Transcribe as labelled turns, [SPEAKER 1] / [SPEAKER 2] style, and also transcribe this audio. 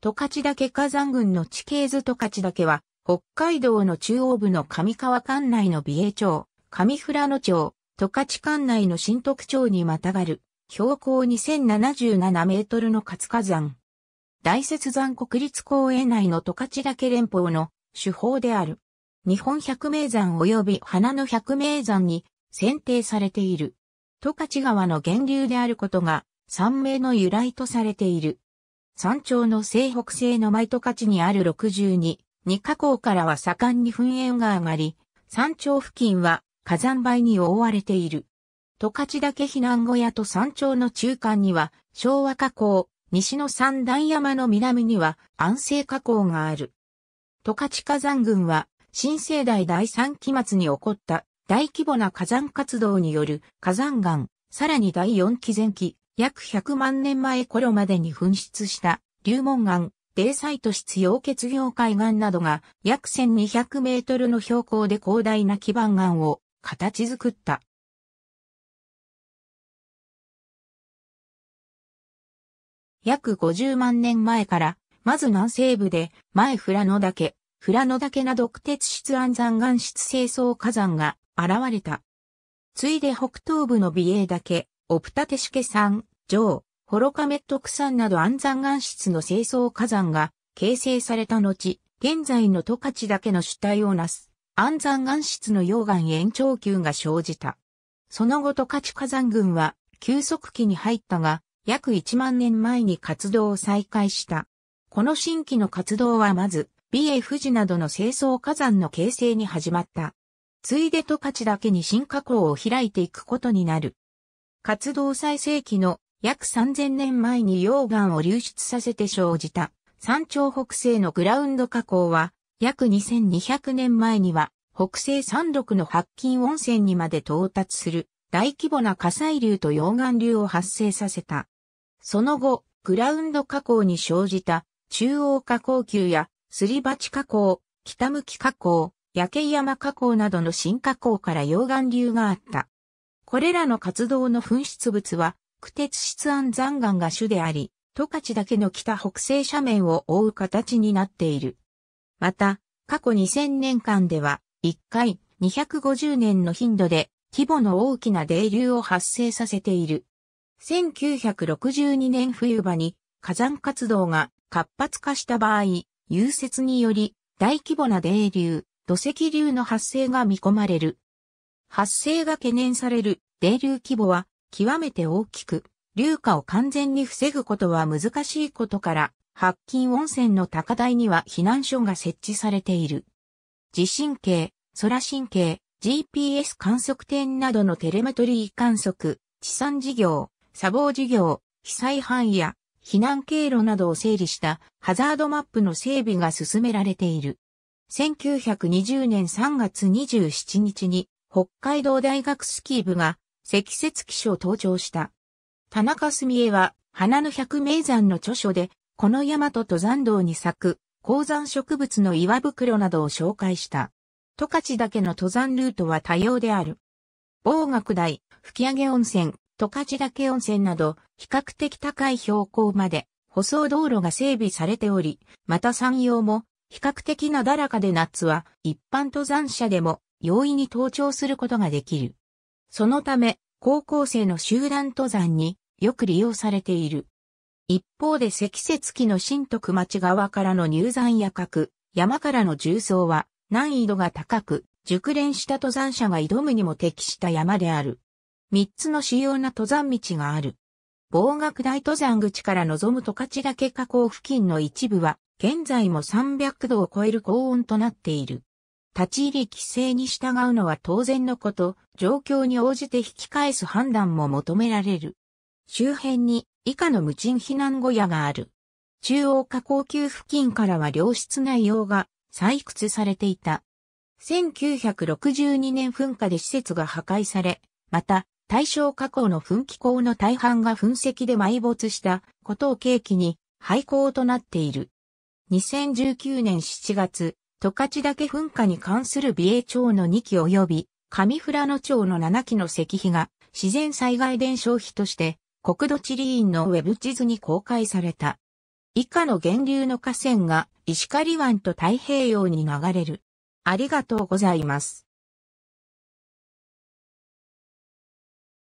[SPEAKER 1] 十勝岳火山群の地形図十勝岳は、北海道の中央部の上川管内の美瑛町、上富良野町、十勝管内の新徳町にまたがる、標高2077メートルの活火山。大雪山国立公園内の十勝岳連峰の手法である。日本百名山及び花の百名山に選定されている。十勝川の源流であることが、山名の由来とされている。山頂の西北西の舞十勝にある62、二河口からは盛んに噴煙が上がり、山頂付近は火山灰に覆われている。十勝岳避難小屋と山頂の中間には昭和河口、西の三段山の南には安政河口がある。十勝火山群は新生代第3期末に起こった大規模な火山活動による火山岩、さらに第4期前期、約100万年前頃までに噴出した流門岩、デサイト質溶結業海岩などが約1200メートルの標高で広大な基盤岩を形作った。約50万年前から、まず南西部で前フラノ岳、フラノ岳など苦鉄質安山岩質清掃火山が現れた。ついで北東部の美瑛岳、オプタテシュケ山、ウ、ホロカメットク山など安山岩質の清掃火山が形成された後、現在の十勝だけの主体をなす、安山岩質の溶岩延長球が生じた。その後十勝火山群は休息期に入ったが、約1万年前に活動を再開した。この新規の活動はまず、ビエ富士などの清掃火山の形成に始まった。ついで十勝だけに新加口を開いていくことになる。活動最盛期の約3000年前に溶岩を流出させて生じた山頂北西のグラウンド加口は約2200年前には北西山麓の白金温泉にまで到達する大規模な火砕流と溶岩流を発生させた。その後、グラウンド加口に生じた中央加口級やすり鉢加口、北向き加口、焼山加口などの新加口から溶岩流があった。これらの活動の噴出物は、苦鉄質安山岩が主であり、十勝だけの北北西斜面を覆う形になっている。また、過去2000年間では、1回250年の頻度で規模の大きな泥流を発生させている。1962年冬場に火山活動が活発化した場合、融雪により大規模な泥流、土石流の発生が見込まれる。発生が懸念される泥流規模は極めて大きく、流下を完全に防ぐことは難しいことから、白金温泉の高台には避難所が設置されている。地震計、空神経、GPS 観測点などのテレメトリー観測、地産事業、砂防事業、被災範囲や避難経路などを整理したハザードマップの整備が進められている。1920年3月27日に北海道大学スキー部が積雪気象を登場した。田中澄江は、花の百名山の著書で、この山と登山道に咲く、高山植物の岩袋などを紹介した。十勝岳の登山ルートは多様である。大学台、吹上温泉、十勝岳温泉など、比較的高い標高まで、舗装道路が整備されており、また山陽も、比較的なだらかで夏は、一般登山者でも容易に登頂することができる。そのため、高校生の集団登山によく利用されている。一方で積雪期の新徳町側からの入山や核、山からの重層は難易度が高く、熟練した登山者が挑むにも適した山である。三つの主要な登山道がある。防学大登山口から望む十勝岳河口付近の一部は、現在も300度を超える高温となっている。立ち入り規制に従うのは当然のこと、状況に応じて引き返す判断も求められる。周辺に以下の無賃避難小屋がある。中央加工級付近からは良質な硫黄が採掘されていた。1962年噴火で施設が破壊され、また、対象加工の噴気口の大半が噴石で埋没したことを契機に廃校となっている。2019年7月、十勝岳噴火に関する美瑛町の2基及び上富良野町の7基の石碑が自然災害伝承碑として国土地理院のウェブ地図に公開された。以下の源流の河川が石狩湾と太平洋に流れる。ありがとうございます。